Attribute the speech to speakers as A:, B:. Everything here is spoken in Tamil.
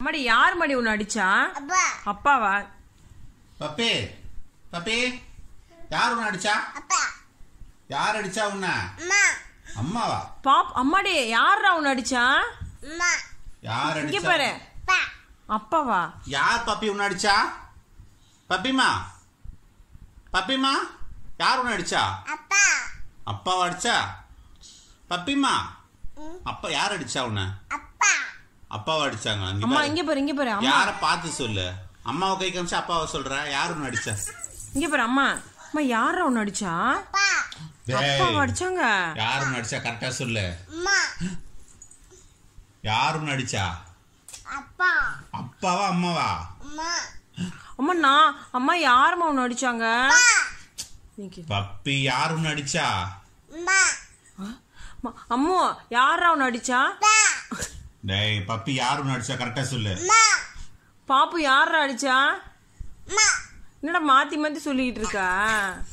A: அம்மாடி யார் மடி உன் அடிச்சா
B: அப்பாவா பப்பே
A: பப்பே யார் உன் அடிச்சா யார் அடிச்சா உன்ன அம்மாவா பாப் அம்மாடி யாரா உன் அடிச்சா
B: யார் அடிச்சா பாரு அப்பாவா யார் பப்பி உன் அடிச்சா பப்பிமா பப்பிமா யார் உன் அடிச்சா அப்பா அப்பாவா அடிச்சா பப்பிமா அப்பா யார் அடிச்சா உன்ன அப்பாவை அடிச்சாங்க அம்மா இங்க
A: பாரு இங்க பாரு யார
B: பார்த்து சொல்லு அம்மாவை கை காமிச்சு அப்பாவை சொல்ற யாரு அடிச்சா
A: இங்க பாரு அம்மா அம்மா யார ஒன்னு அடிச்சா அப்பாவை அடிச்சாங்க
B: யாரு அடிச்சா கரெக்டா சொல்லு யாரு ஒன்னு அடிச்சா அப்பா அப்பாவா அம்மாவா
A: அம்மா நான் அம்மா யாரும்மா ஒன்னு அடிச்சாங்க
C: பப்பி யாரு ஒன்னு அடிச்சா
A: அம்மா யாரா ஒன்னு அடிச்சா
C: டேய் பப்பி யார் ஒன்று அடிச்சா கரெக்டாக சொல்லு
A: பாப்பு யார் அடிச்சா என்னடா மாற்றி மாற்றி சொல்லிக்கிட்டு இருக்கா